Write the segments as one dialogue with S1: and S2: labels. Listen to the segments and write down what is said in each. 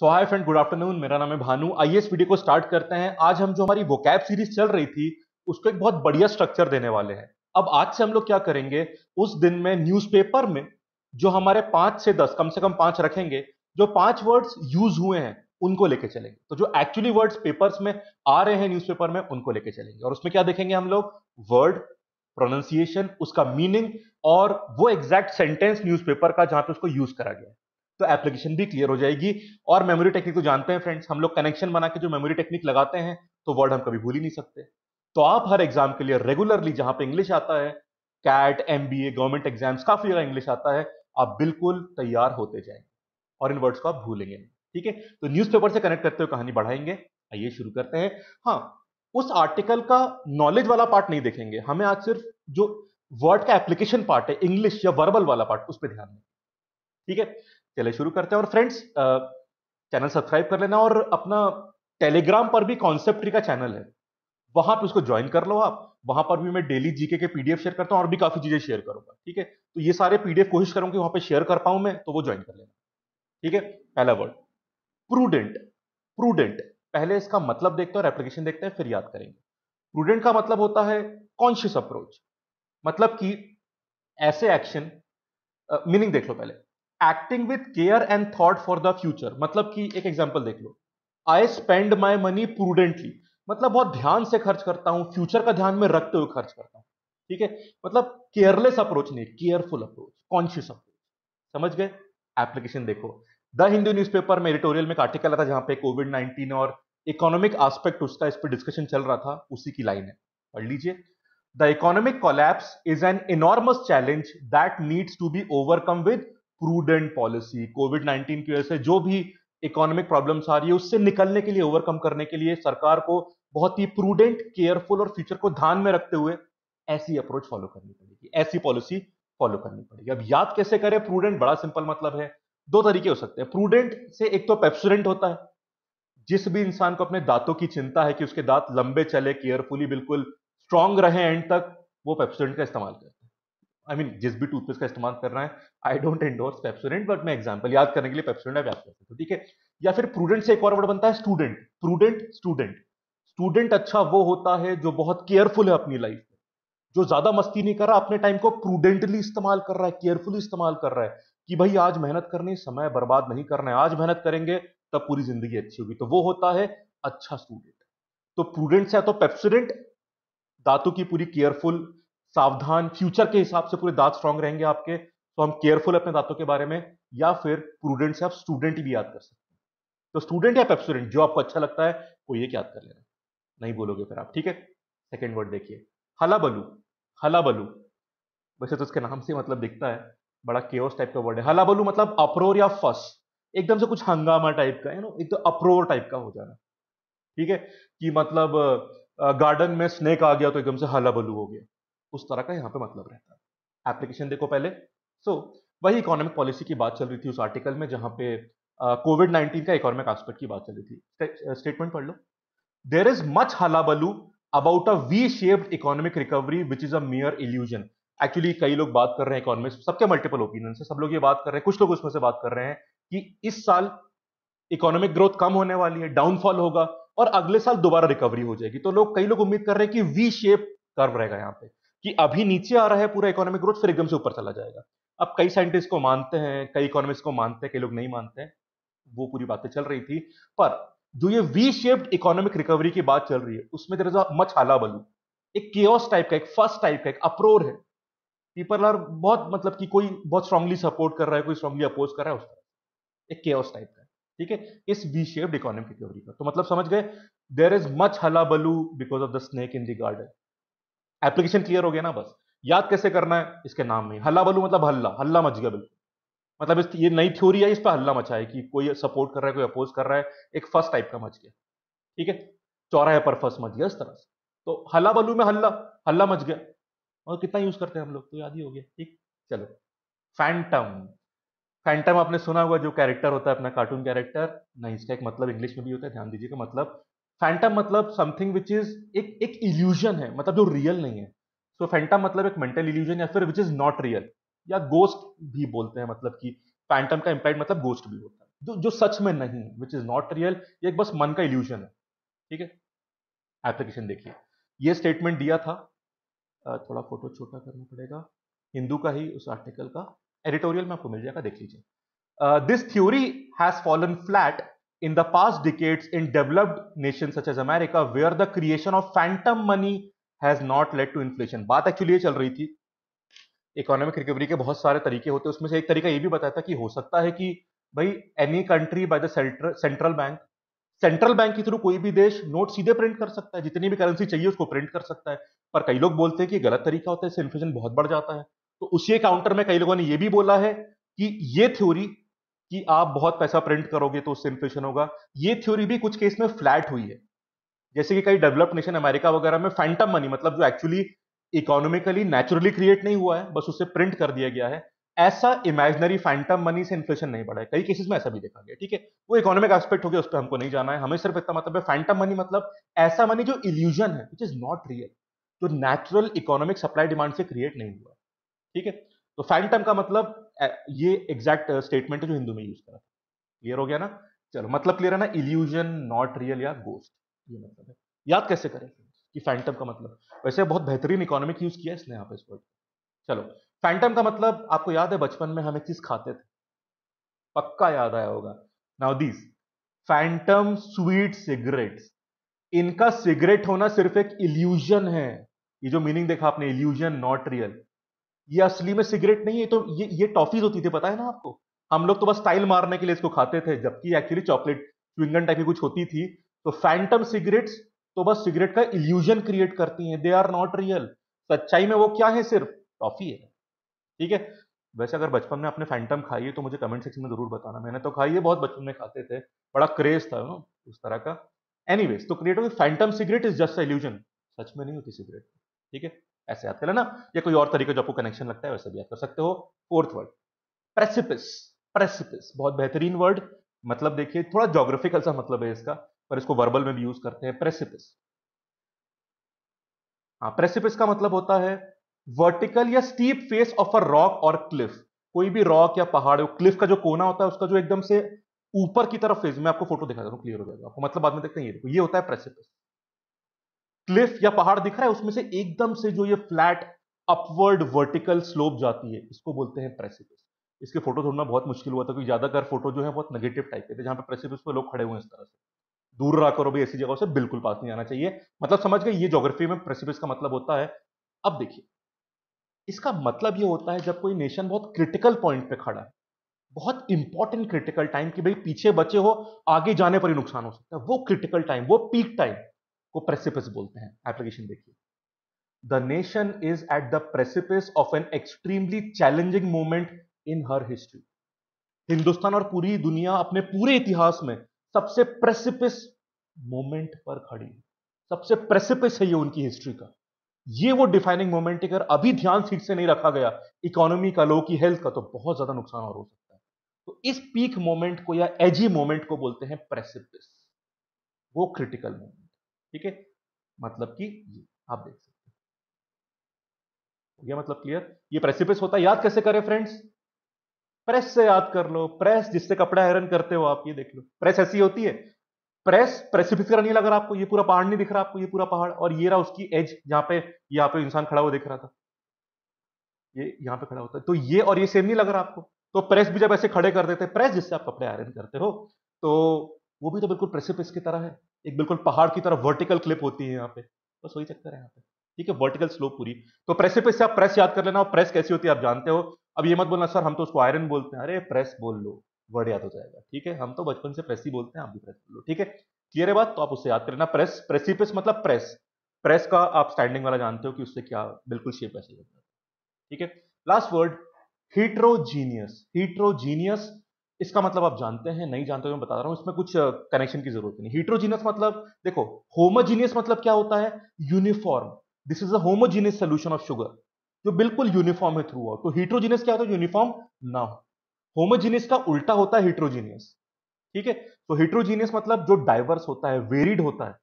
S1: सो hi friend good afternoon मेरा नाम है भानु आइए इस वीडियो को स्टार्ट करते हैं आज हम जो हमारी वोकैब सीरीज चल रही थी उसको एक बहुत बढ़िया स्ट्रक्चर देने वाले हैं अब आज से हम लोग क्या करेंगे उस दिन में न्यूज़पेपर में जो हमारे पांच से दस कम से कम पांच रखेंगे जो पांच वर्ड्स यूज हुए हैं उनको लेके चलेंगे तो जो एक्चुअली वर्ड्स पेपर्स में आ रहे हैं न्यूज़पेपर में उनको लेके चलेंगे और उसमें क्या देखेंगे हम लोग वर्ड प्रोनाउंसिएशन उसका मीनिंग और वो एग्जैक्ट सेंटेंस न्यूज़पेपर का जहां पे उसको यूज करा गया है तो एप्लीकेशन भी क्लियर हो जाएगी और मेमोरी टेक्निक तो जानते हैं फ्रेंड्स हम लोग कनेक्शन बना के जो मेमोरी टेक्निक लगाते हैं तो वर्ड हम कभी भूल ही नहीं सकते तो आप हर एग्जाम के लिए रेगुलरली जहां पे इंग्लिश आता है कैट एम गवर्नमेंट एग्जाम्स काफी जगह इंग्लिश आता है आप बिल्कुल तैयार होते जाएंगे और इन वर्ड्स को आप भूलेंगे ठीक है तो न्यूज़पेपर से कनेक्ट करते हुए कहानी बढ़ाएंगे आइए शुरू करते हैं हाँ उस आर्टिकल का नॉलेज वाला पार्ट नहीं देखेंगे हमें आज सिर्फ जो वर्ड का एप्लीकेशन पार्ट है इंग्लिश या वर्बल वाला पार्ट उस पर ध्यान दें ठीक है चले शुरू करते हैं और फ्रेंड्स चैनल सब्सक्राइब कर लेना और अपना टेलीग्राम पर भी कॉन्सेप्ट का चैनल है वहां पे उसको ज्वाइन कर लो आप वहां पर भी मैं डेली जीके के पीडीएफ शेयर करता हूँ और भी काफी चीजें शेयर करूंगा ठीक है तो ये सारे पीडीएफ कोशिश करूंगा वहां पे शेयर कर पाऊं मैं तो वो ज्वाइन कर लेना ठीक है पहला वर्ड प्रूडेंट प्रूडेंट पहले इसका मतलब देखते हैं और एप्लीकेशन देखते हैं फिर याद करेंगे प्रूडेंट का मतलब होता है कॉन्शियस अप्रोच मतलब कि ऐसे एक्शन मीनिंग देख लो पहले acting with care and thought for the future मतलब कि एक एग्जाम्पल देख लो I spend my money prudently मतलब बहुत ध्यान से खर्च करता हूं फ्यूचर का ध्यान में रखते हुए खर्च करता हूं ठीक है मतलब केयरलेस अप्रोच नहीं केयरफुल अप्रोच कॉन्शियस अप्रोच समझ गए एप्लीकेशन देखो द हिंदू न्यूज़पेपर में एडिटोरियल में एक आर्टिकल आता जहां पे कोविड नाइन्टीन और इकोनॉमिक आस्पेक्ट उसका इस पर डिस्कशन चल रहा था उसी की लाइन है पढ़ लीजिए the economic collapse is an enormous challenge that needs to be overcome with prudent policy covid nineteen की वजह से जो भी इकोनॉमिक प्रॉब्लम्स आ रही है उससे निकलने के लिए ओवरकम करने के लिए सरकार को बहुत ही प्रूडेंट केयरफुल और फ्यूचर को ध्यान में रखते हुए ऐसी अप्रोच फॉलो करनी पड़ेगी ऐसी पॉलिसी फॉलो करनी पड़ेगी अब याद कैसे करें प्रूडेंट बड़ा सिंपल मतलब है दो तरीके हो सकते हैं प्रूडेंट से एक तो पेप्सुडेंट होता है जिस भी इंसान को अपने दांतों की चिंता है कि उसके दांत लंबे चले केयरफुली बिल्कुल स्ट्रांग रहे एंड तक वो पेप्सुडेंट का इस्तेमाल करें आई मीन जिस भी टूथपेस्ट का इस्तेमाल कर रहा है I don't endorse Pepsodent but मैं एग्जाम्पल याद करने के लिए पेप्सोडेंट याद करता हूँ ठीक है या फिर प्रूडेंट से एक और वर्ड बनता है स्टूडेंट प्रूडेंट स्टूडेंट स्टूडेंट अच्छा वो होता है जो बहुत केयरफुल है अपनी लाइफ में जो ज्यादा मस्ती नहीं कर रहा अपने टाइम को प्रूडेंटली इस्तेमाल कर रहा है केयरफुली इस्तेमाल कर रहा है कि भाई आज मेहनत करनी समय बर्बाद नहीं करना है आज मेहनत करेंगे तब पूरी जिंदगी अच्छी होगी तो वो होता है अच्छा स्टूडेंट तो प्रूडेंट से तो पेप्सोडेंट दांतों की पूरी केयरफुल सावधान फ्यूचर के हिसाब से पूरे दांत स्ट्रांग रहेंगे आपके तो हम केयरफुल अपने दांतों के बारे में या फिर प्रूडेंट से आप स्टूडेंट भी याद कर सकते हैं तो स्टूडेंट या पेपस्टूडेंट जो आपको अच्छा लगता है वो ये याद कर लेना नहीं बोलोगे फिर आप ठीक है सेकेंड वर्ड देखिए हला बलू हला बलू वैसे तो उसके नाम से मतलब दिखता है बड़ा केयर्स टाइप का वर्ड है हला बलू मतलब अप्रोर या फस एकदम से कुछ हंगामा टाइप का यू नो एकदम अप्रोर टाइप का हो जाना ठीक है कि मतलब गार्डन में स्नेक आ गया तो एकदम से हला बलू हो गया उस तरह का यहाँ पे मतलब रहता है एप्लीकेशन देखो पहले सो so, वही इकोनॉमिक पॉलिसी की बात चल रही थी उस आर्टिकल में जहां पे कोविड नाइनटीन का इकोनॉमिक आस्पेक्ट की बात चल रही थी स्टेटमेंट पढ़ लो there is much hullabaloo about a V shaped economic recovery which is a mere illusion actually कई लोग बात कर रहे हैं इकोनॉमिक सबके मल्टीपल ओपिनियन से सब लोग ये बात कर रहे हैं कुछ लोग उसमें से बात कर रहे हैं कि इस साल इकोनॉमिक ग्रोथ कम होने वाली है डाउनफॉल होगा और अगले साल दोबारा रिकवरी हो जाएगी तो लोग कई लोग उम्मीद कर रहे हैं कि वी शेप कर्व रहेगा यहाँ पे कि अभी नीचे आ रहा है पूरा इकोनॉमिक ग्रोथ फिर एकदम से ऊपर चला जाएगा अब कई साइंटिस्ट को मानते हैं कई इकोनॉमिस्ट को मानते हैं कई लोग नहीं मानते हैं वो पूरी बातें चल रही थी पर जो ये वी शेप्ड इकोनॉमिक रिकवरी की बात चल रही है उसमें देर मच हाला बलू एक केस टाइप का एक फर्स्ट टाइप का एक अप्रोर है पीपल आर बहुत मतलब कि कोई बहुत स्ट्रांगली सपोर्ट कर रहा है कोई स्ट्रांगली अपोज कर रहा है उस उसका एक केस टाइप का ठीक है इस वी शेप्ड इकोनॉमिक रिकवरी का तो मतलब समझ गए देर is much hullabaloo because of the snake in the garden application clear हो गया ना बस याद कैसे करना है इसके नाम में हल्ला बलू मतलब हल्ला हल्ला मच गया बिल्कुल मतलब इस ये नई थ्योरी है इस पर हल्ला मचा है कि कोई सपोर्ट कर रहा है कोई अपोज कर रहा है एक फर्स्ट टाइप का मच गया ठीक है चौराहे पर फर्स्ट मच गया इस तरह से तो हल्ला बलू में हल्ला हल्ला मच गया और कितना यूज करते हैं हम लोग तो याद ही हो गया ठीक चलो फैंटम फैंटम आपने सुना हुआ जो कैरेक्टर होता है अपना कार्टून कैरेक्टर नहीं इसका एक मतलब इंग्लिश में भी होता है ध्यान दीजिएगा मतलब फैंटम मतलब समथिंग विच इज एक एक इल्यूजन है मतलब जो रियल नहीं है सो so, फैंटम मतलब एक मेंटल इल्यूजन या फिर विच इज नॉट रियल या गोस्ट भी बोलते हैं मतलब कि फैंटम का इम्पैक्ट मतलब गोस्ट भी होता है जो जो सच में नहीं है विच इज नॉट रियल ये एक बस मन का इल्यूजन है ठीक है एप्लीकेशन देखिए ये स्टेटमेंट दिया था थोड़ा फोटो छोटा करना पड़ेगा हिंदू का ही उस आर्टिकल का एडिटोरियल में आपको मिल जाएगा देख लीजिए this theory has fallen flat in the past decades in developed nations such as America where the creation of phantom money has not led to inflation. baat actually ye chal rahi thi economic recovery ke bahut sare tarike hote hain usme se ek tarika ye bhi bataya tha ki ho sakta hai ki bhai any country by the central bank central bank के through कोई भी देश note सीधे print कर सकता है जितनी भी करेंसी चाहिए उसको प्रिंट कर सकता है पर कई लोग बोलते हैं कि गलत तरीका होता है इससे इन्फ्लेशन बहुत बढ़ जाता है तो उसी काउंटर में कई लोगों ने यह भी बोला है कि ये थ्योरी कि आप बहुत पैसा प्रिंट करोगे तो उससे इन्फ्लेशन होगा ये थ्योरी भी कुछ केस में फ्लैट हुई है जैसे कि कई डेवलप्ड नेशन अमेरिका वगैरह में फैंटम मनी मतलब जो एक्चुअली इकोनॉमिकली नेचुरली क्रिएट नहीं हुआ है बस उसे प्रिंट कर दिया गया है ऐसा इमेजनरी फैंटम मनी से इन्फ्लेशन नहीं बढ़ा है कई केसेस में ऐसा भी देखा गया ठीक है वो इकोनॉमिक एस्पेक्ट हो गया उस पर हमको नहीं जाना है हमें सिर्फ इतना मतलब है फैंटम मनी मतलब ऐसा मनी जो इल्यूजन है विच इज नॉट रियल जो नेचुरल इकोनॉमिक सप्लाई डिमांड से क्रिएट नहीं हुआ ठीक है तो फैंटम का मतलब ये एग्जैक्ट स्टेटमेंट है जो हिंदू में यूज करा क्लियर हो गया ना चलो मतलब क्लियर है ना इल्यूजन नॉट रियल या गोस्ट ये मतलब है याद कैसे करें कि फैंटम का मतलब वैसे बहुत बेहतरीन इकोनॉमिक यूज किया इसने यहाँ पे इस वर्ड चलो फैंटम का मतलब आपको याद है बचपन में हम एक चीज खाते थे पक्का याद आया होगा now this phantom sweet cigarettes इनका सिगरेट होना सिर्फ एक इल्यूजन है ये जो मीनिंग देखा आपने इल्यूजन नॉट रियल ये असली में सिगरेट नहीं है तो ये ये टॉफीज होती थी पता है ना आपको हम लोग तो बस स्टाइल मारने के लिए इसको खाते थे जबकि एक्चुअली चॉकलेट ट्विंगन टाइप की कुछ होती थी तो फैंटम सिगरेट्स तो बस सिगरेट का इल्यूजन क्रिएट करती हैं दे आर नॉट रियल सच्चाई में वो क्या है सिर्फ टॉफी है ठीक है वैसे अगर बचपन में आपने फैंटम खाई है तो मुझे कमेंट सेक्शन में जरूर बताना मैंने तो खाई है बहुत बचपन में खाते थे बड़ा क्रेज था नो उस तरह का एनीवेज तो create phantom cigarette is just illusion सच में नहीं होती सिगरेट ठीक है ऐसे याद कर लेना या कोई और तरीके जो आपको कनेक्शन लगता है वैसे भी याद कर सकते हो फोर्थ वर्ड प्रेसिपिस प्रेसिपिस बहुत बेहतरीन वर्ड मतलब देखिए थोड़ा जोग्राफिकल सा मतलब है इसका पर इसको वर्बल में भी यूज करते हैं प्रेसिपिस हाँ प्रेसिपिस का मतलब होता है वर्टिकल या steep face of a rock और क्लिफ कोई भी रॉक या पहाड़ क्लिफ का जो कोना होता है उसका जो एकदम से ऊपर की तरफ फेस मैं आपको फोटो दिखा देता हूँ क्लियर हो जाएगा आपको मतलब बाद में देखते हैं ये देखो ये होता है प्रेसिपिस क्लिफ या पहाड़ दिख रहा है उसमें से एकदम से जो ये फ्लैट अपवर्ड वर्टिकल स्लोप जाती है इसको बोलते हैं प्रेसिपिस इसके फोटो ढूंढना बहुत मुश्किल हुआ था क्योंकि ज्यादातर फोटो जो है बहुत नेगेटिव टाइप के थे जहां पर प्रेसिपिस पर लोग खड़े हुए हैं इस तरह से दूर रहा करो भाई ऐसी जगह से बिल्कुल पास नहीं आना चाहिए मतलब समझ गए ये जोग्राफी में प्रेसिपिस का मतलब होता है अब देखिए इसका मतलब ये होता है जब कोई नेशन बहुत क्रिटिकल पॉइंट पे खड़ा है बहुत इंपॉर्टेंट क्रिटिकल टाइम कि भाई पीछे बचे हो आगे जाने पर ही नुकसान हो सकता है वो क्रिटिकल टाइम वो पीक टाइम को प्रेसिपिस बोलते हैं एप्लीकेशन देखिए the nation is at the precipice of an extremely challenging moment in her history Hindustan और पूरी दुनिया अपने पूरे इतिहास में सबसे प्रेसिपिस मोमेंट पर खड़ी है सबसे प्रेसिपिस है ये उनकी हिस्ट्री का ये वो डिफाइनिंग मोमेंट है अगर अभी ध्यान ठीक से नहीं रखा गया इकोनॉमी का लोगों की हेल्थ का तो बहुत ज्यादा नुकसान और हो सकता है तो इस पीक मोमेंट को या एजी मोमेंट को बोलते हैं प्रेसिपिस वो क्रिटिकल मोमेंट ठीक है मतलब कि ये आप देख सकते हैं मतलब ये मतलब क्लियर ये प्रेसिपिस होता है याद कैसे करें फ्रेंड्स प्रेस से याद कर लो प्रेस जिससे कपड़ा आयरन करते हो आप ये देख लो प्रेस ऐसी होती है प्रेस प्रेसिपिस का नहीं लग रहा आपको ये पूरा पहाड़ नहीं दिख रहा आपको ये पूरा पहाड़ और ये रहा उसकी एज यहाँ पे यहाँ पे इंसान खड़ा हुआ दिख रहा था ये यहाँ पे खड़ा होता है तो ये और ये सेम नहीं लग रहा आपको तो प्रेस भी जब ऐसे खड़े कर देते हैं प्रेस जिससे आप कपड़े आयरन करते हो तो वो भी तो बिल्कुल प्रेसिपिस की तरह है एक बिल्कुल पहाड़ की तरह वर्टिकल क्लिप होती है यहाँ पे बस वही चक्कर है यहाँ पे ठीक है वर्टिकल स्लोप पूरी तो प्रेसिपिस से आप प्रेस याद कर लेना और प्रेस कैसी होती है आप जानते हो अब ये मत बोलना सर हम तो उसको आयरन बोलते हैं अरे प्रेस बोल लो वर्ड याद हो जाएगा ठीक है हम तो बचपन से प्रेस ही बोलते हैं आप भी प्रेस बोल लो ठीक है क्लियर है बात तो आप उससे याद कर लेना प्रेस प्रेसिपिस मतलब प्रेस प्रेस का आप स्टैंडिंग वाला जानते हो कि उससे क्या बिल्कुल शेप ऐसे ठीक है लास्ट वर्ड हीट्रोजीनियस हीट्रोजीनियस इसका मतलब आप जानते हैं नहीं जानते मैं बता रहा हूं इसमें कुछ कनेक्शन की जरूरत नहीं हीट्रोजीनियस मतलब देखो होमोजीनियस मतलब क्या होता है uniform this is a homogeneous solution of sugar जो बिल्कुल यूनिफॉर्म है थ्रू आउट तो हीट्रोजीनियस क्या होता है यूनिफॉर्म ना होमोजीनियस का उल्टा होता है हीट्रोजीनियस ठीक है तो हीट्रोजीनियस मतलब जो डाइवर्स होता है वेरिड होता है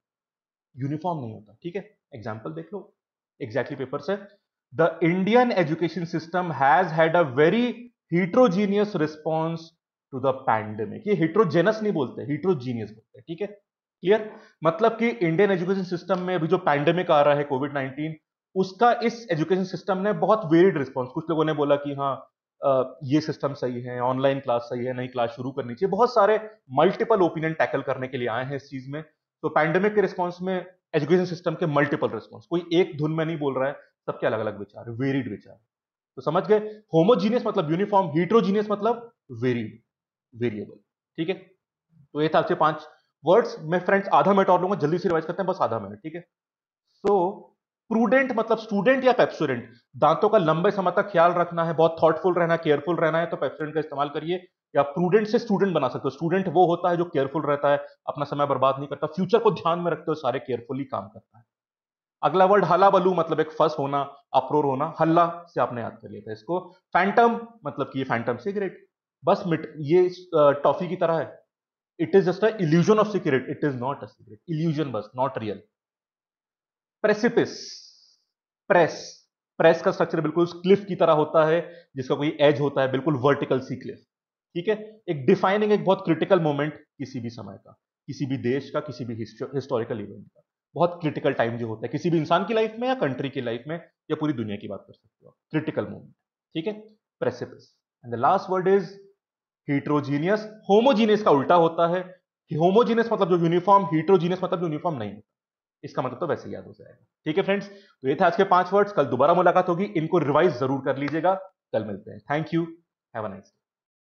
S1: यूनिफॉर्म नहीं होता ठीक है एग्जाम्पल देख लो एग्जैक्टली पेपर से the Indian education system has had a very heterogeneous response to the pandemic ये हिट्रोजेनस नहीं बोलते हिट्रोजीनियस बोलते ठीक है क्लियर मतलब कि इंडियन एजुकेशन सिस्टम में अभी जो पैंडेमिक आ रहा है कोविड नाइनटीन उसका इस एजुकेशन सिस्टम ने बहुत वेरिड रिस्पॉन्स कुछ लोगों ने बोला कि हाँ ये सिस्टम सही है ऑनलाइन क्लास सही है नई क्लास शुरू करनी चाहिए बहुत सारे मल्टीपल ओपिनियन टैकल करने के लिए आए हैं इस चीज में तो पैंडेमिक के रिस्पॉन्स में एजुकेशन सिस्टम के मल्टीपल रिस्पॉन्स कोई एक धुन में नहीं बोल रहा है सबके अलग अलग विचार वेरिड विचार तो समझ गए होमोजीनियस मतलब यूनिफॉर्म हीट्रोजीनियस मतलब वेरिड वेरिएबल ठीक है तो ये था आपसे पांच वर्ड्स मैं फ्रेंड्स आधा मिनट और लूंगा जल्दी से रिवाइज करते हैं बस आधा मिनट ठीक है सो प्रूडेंट मतलब स्टूडेंट या पेप्सोरेंट दांतों का लंबे समय तक ख्याल रखना है बहुत थॉटफुल रहना केयरफुल रहना है तो पेप्सोरेंट का इस्तेमाल करिए या प्रूडेंट से स्टूडेंट बना सकते हो स्टूडेंट वो होता है जो केयरफुल रहता है अपना समय बर्बाद नहीं करता फ्यूचर को ध्यान में रखते हुए सारे केयरफुली काम करता है अगला वर्ड हला बलू मतलब एक फस होना अप्रोर होना हल्ला से आपने याद कर लिया था इसको फैंटम मतलब कि ये फैंटम सिगरेट बस मिट ये टॉफी की तरह है it is just a illusion of security it is not a security illusion बस not real precipice press press का स्ट्रक्चर बिल्कुल क्लिफ की तरह होता है जिसका कोई एज होता है बिल्कुल वर्टिकल सी क्लिफ ठीक है एक डिफाइनिंग एक बहुत क्रिटिकल मोमेंट किसी भी समय का किसी भी देश का किसी भी हिस्टोरिकल इवेंट का बहुत क्रिटिकल टाइम जो होता है किसी भी इंसान की लाइफ में या कंट्री की लाइफ में या पूरी दुनिया की बात कर सकते हो क्रिटिकल मोमेंट ठीक है precipice and the last word is heterogeneous homogeneous का उल्टा होता है कि होमोजीनियस मतलब जो यूनिफॉर्म हीट्रोजीनियस मतलब यूनिफॉर्म नहीं होता इसका मतलब तो वैसे याद हो जाएगा ठीक है फ्रेंड्स तो ये थे आज के पांच वर्ड्स कल दोबारा मुलाकात होगी इनको रिवाइज जरूर कर लीजिएगा कल मिलते हैं thank you have a nice day